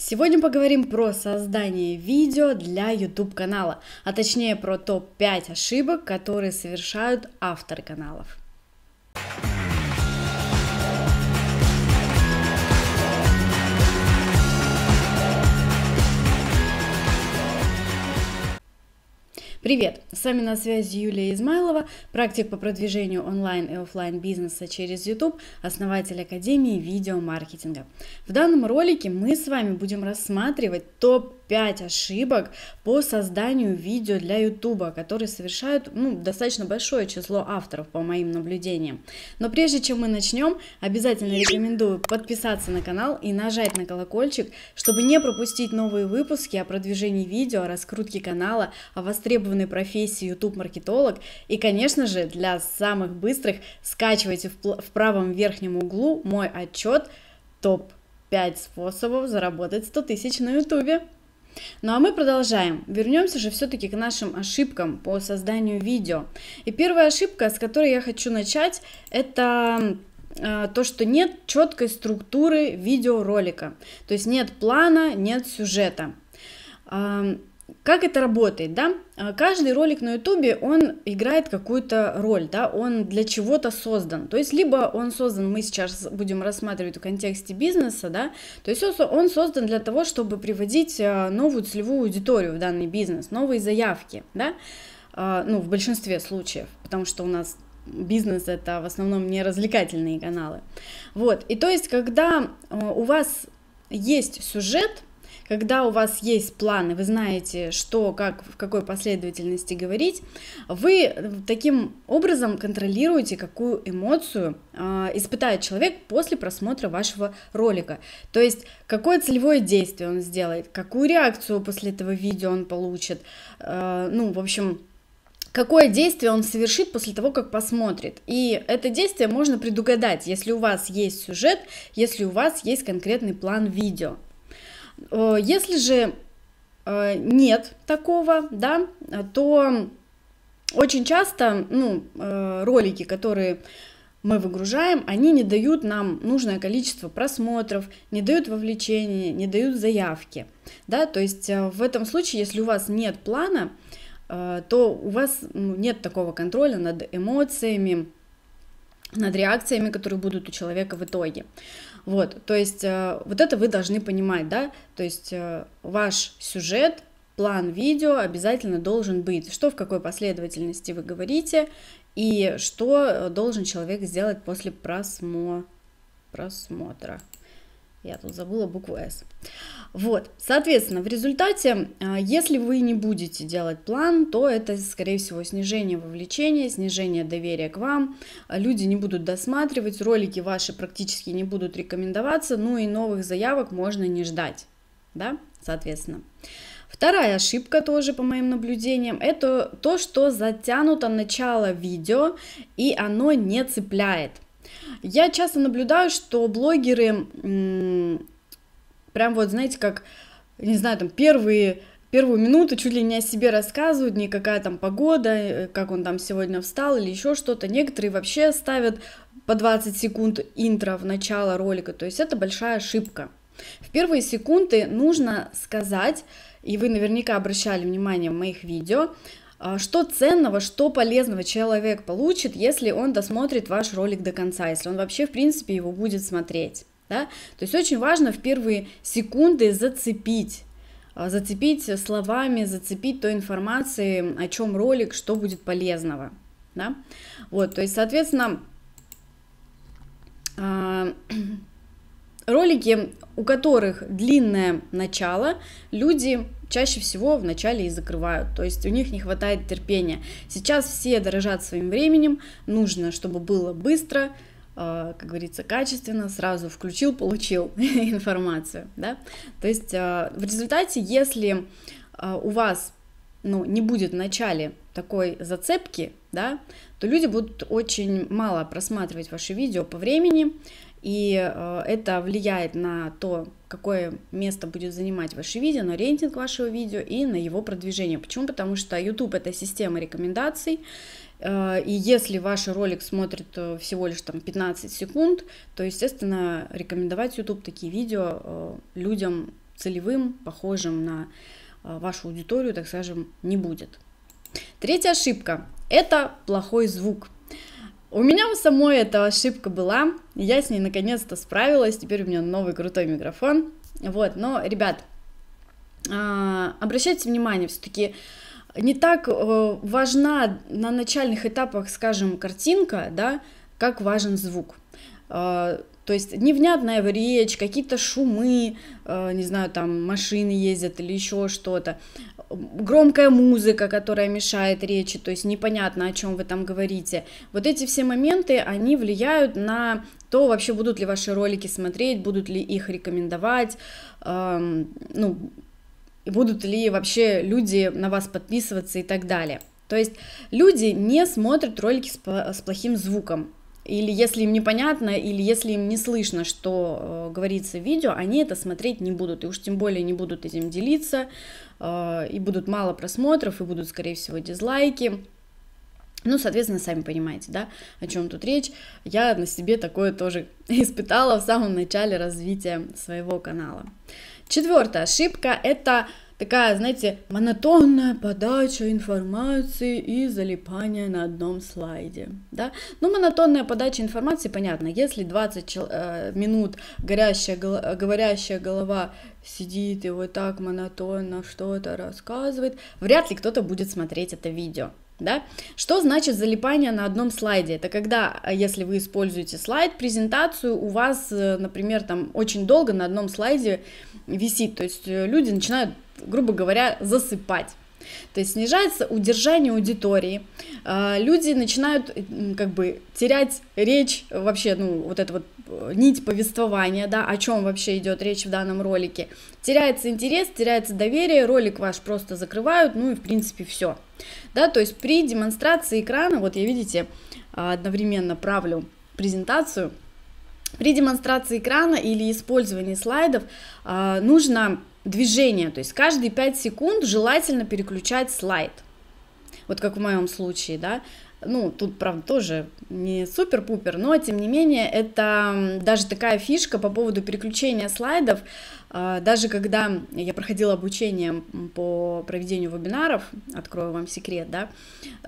Сегодня поговорим про создание видео для YouTube канала, а точнее про топ-5 ошибок, которые совершают авторы каналов. Привет! С вами на связи Юлия Измайлова, практик по продвижению онлайн и офлайн бизнеса через YouTube, основатель Академии видеомаркетинга. В данном ролике мы с вами будем рассматривать топ 5 ошибок по созданию видео для YouTube, которые совершают ну, достаточно большое число авторов, по моим наблюдениям. Но прежде чем мы начнем, обязательно рекомендую подписаться на канал и нажать на колокольчик, чтобы не пропустить новые выпуски о продвижении видео, о раскрутке канала, о востребованной профессии YouTube-маркетолог. И, конечно же, для самых быстрых скачивайте в, правом верхнем углу мой отчет топ 5 способов заработать 100 тысяч на ютубе. Ну а мы продолжаем. Вернемся же все-таки к нашим ошибкам по созданию видео. И первая ошибка, с которой я хочу начать, это а, то, что нет четкой структуры видеоролика. То есть нет плана, нет сюжета как это работает, да? А, каждый ролик на ютубе, он играет какую-то роль, да, он для чего-то создан. То есть, либо он создан, мы сейчас будем рассматривать в контексте бизнеса, да, то есть он создан для того, чтобы приводить а, новую целевую аудиторию в данный бизнес, новые заявки, да, а, ну, в большинстве случаев, потому что у нас бизнес это в основном не развлекательные каналы. Вот, и то есть, когда у вас есть сюжет, когда у вас есть планы, вы знаете, что, как, в какой последовательности говорить, вы э, таким образом контролируете, какую эмоцию э, испытает человек после просмотра вашего ролика. То есть, какое целевое действие он сделает, какую реакцию после этого видео он получит. Э, ну, в общем, какое действие он совершит после того, как посмотрит. И это действие можно предугадать, если у вас есть сюжет, если у вас есть конкретный план видео. Э, если же э, нет такого, да, то очень часто ну, э, ролики, которые мы выгружаем, они не дают нам нужное количество просмотров, не дают вовлечения, не дают заявки. Да? То есть в этом случае, если у вас нет плана, то у вас ну, нет такого контроля над эмоциями, над реакциями, которые будут у человека в итоге. Вот, то есть э, вот это вы должны понимать, да, то есть э, ваш сюжет, план видео обязательно должен быть, что в какой последовательности вы говорите и что э, должен человек сделать после просмо... просмотра. Я тут забыла букву S. Вот, соответственно, в результате, а, если вы не будете делать план, то это, скорее всего, снижение вовлечения, снижение доверия к вам, люди не будут досматривать, ролики ваши практически не будут рекомендоваться, ну и новых заявок можно не ждать, да, соответственно. Вторая ошибка тоже, по моим наблюдениям, это то, что затянуто начало видео и оно не цепляет – я часто наблюдаю, что блогеры, прям вот, знаете, как, не знаю, там первые первую минуту чуть ли не о себе рассказывают, не какая там погода, э, как он там сегодня встал или еще что-то. Некоторые вообще ставят по 20 секунд интро в начало ролика, то есть это большая ошибка. В первые секунды нужно сказать, и вы наверняка обращали внимание в моих видео, а, что ценного, что полезного человек получит, если он досмотрит ваш ролик до конца, если он вообще, в принципе, его будет смотреть. Да? То есть очень важно в первые секунды зацепить а, зацепить словами, зацепить той информации, о чем ролик, что будет полезного. Да? Вот, то есть, соответственно, а, ролики, у которых длинное начало, люди чаще всего вначале и закрывают, то есть у них не хватает терпения. Сейчас все дорожат своим временем, нужно, чтобы было быстро, э, как говорится, качественно, сразу включил, получил информацию, да. То есть э, в результате, если э, у вас ну, не будет в начале такой зацепки, да, то люди будут очень мало просматривать ваши видео по времени, и э, это влияет на то, какое место будет занимать ваше видео, на рейтинг вашего видео и на его продвижение. Почему? Потому что YouTube это система рекомендаций, э, и если ваш ролик смотрит э, всего лишь там 15 секунд, то, естественно, рекомендовать YouTube такие видео людям целевым, похожим на вашу аудиторию, так скажем, не будет. Третья ошибка – это плохой звук. У меня у самой эта ошибка была, я с ней наконец-то справилась, теперь у меня новый крутой микрофон. Вот, но, ребят, а, обращайте внимание, все-таки не так э, важна на начальных этапах, скажем, картинка, да, как важен звук. А, то есть невнятная речь, какие-то шумы, э, не знаю, там машины ездят или еще что-то громкая музыка, которая мешает речи, то есть непонятно, о чем вы там говорите. Вот эти все моменты, они влияют на то, вообще будут ли ваши ролики смотреть, будут ли их рекомендовать, эм, ну, будут ли вообще люди на вас подписываться и так далее. То есть люди не смотрят ролики с, с плохим звуком, или если им непонятно, или если им не слышно, что э, говорится в видео, они это смотреть не будут, и уж тем более не будут этим делиться, э, и будут мало просмотров, и будут, скорее всего, дизлайки. Ну, соответственно, сами понимаете, да, о чем тут речь. Я на себе такое тоже испытала в самом начале развития своего канала. Четвертая ошибка – это такая, знаете, монотонная подача информации и залипание на одном слайде. Да? Ну, монотонная подача информации, понятно, если 20 э, минут горящая, говорящая голова сидит и вот так монотонно что-то рассказывает, вряд ли кто-то будет смотреть это видео. Да? Что значит залипание на одном слайде? Это когда, э, если вы используете слайд, презентацию, у вас, э, например, там очень долго на одном слайде висит, то есть люди начинают грубо говоря, засыпать. То есть снижается удержание аудитории, а, люди начинают как бы терять речь вообще, ну вот это вот э, нить повествования, да, о чем вообще идет речь в данном ролике. Теряется интерес, теряется доверие, ролик ваш просто закрывают, ну и в принципе все. Да, то есть при демонстрации экрана, вот я видите, а, одновременно правлю презентацию, при демонстрации экрана или использовании слайдов а, нужно движение, то есть каждые 5 секунд желательно переключать слайд. Вот как в моем случае, да, ну, тут, правда, тоже не супер-пупер, но, тем не менее, это даже такая фишка по поводу переключения слайдов. А, даже когда я проходила обучение по проведению вебинаров, открою вам секрет, да,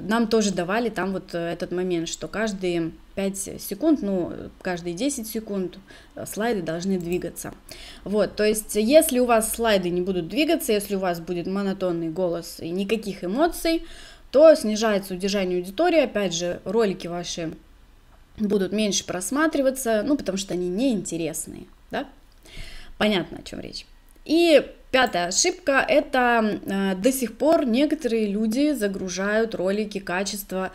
нам тоже давали там вот э, этот момент, что каждые 5 секунд, ну, каждые 10 секунд э, слайды должны двигаться. Вот, то есть, если у вас слайды не будут двигаться, если у вас будет монотонный голос и никаких эмоций, то снижается удержание аудитории, опять же, ролики ваши будут меньше просматриваться, ну, потому что они неинтересные, да? Понятно, о чем речь. И пятая ошибка – это э, до сих пор некоторые люди загружают ролики качества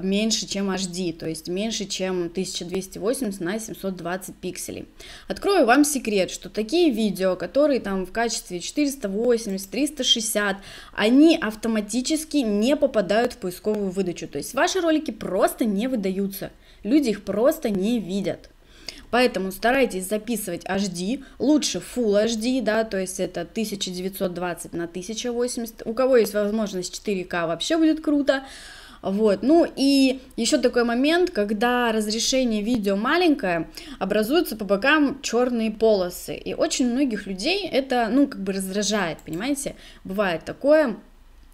меньше, чем HD, то есть меньше, чем 1280 на 720 пикселей. Открою вам секрет, что такие видео, которые там в качестве 480, 360, они автоматически не попадают в поисковую выдачу, то есть ваши ролики просто не выдаются, люди их просто не видят. Поэтому старайтесь записывать HD, лучше Full HD, да, то есть это 1920 на 1080. У кого есть возможность 4К, вообще будет круто. Вот. Ну и еще такой момент, когда разрешение видео маленькое, образуются по бокам черные полосы. И очень многих людей это, ну, как бы раздражает, понимаете? Бывает такое,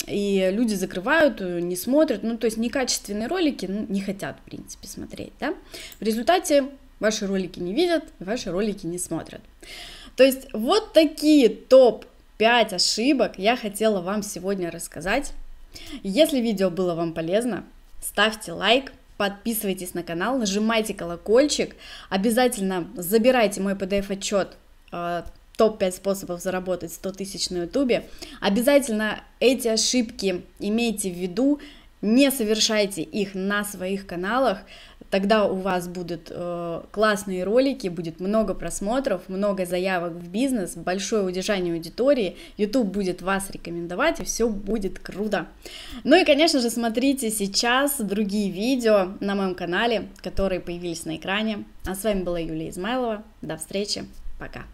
и люди закрывают, э, не смотрят, ну, то есть некачественные ролики ну, не хотят, в принципе, смотреть, да? В результате ваши ролики не видят, ваши ролики не смотрят. То есть вот такие топ 5 ошибок я хотела вам сегодня рассказать если видео было вам полезно, ставьте лайк, подписывайтесь на канал, нажимайте колокольчик, обязательно забирайте мой PDF-отчет а, топ-5 способов заработать 100 тысяч на ютубе. Обязательно эти ошибки имейте в виду, не совершайте их на своих каналах, Тогда у вас будут э, классные ролики, будет много просмотров, много заявок в бизнес, большое удержание аудитории, YouTube будет вас рекомендовать, и все будет круто. Ну и, конечно же, смотрите сейчас другие видео на моем канале, которые появились на экране. А с вами была Юлия Измайлова. До встречи. Пока.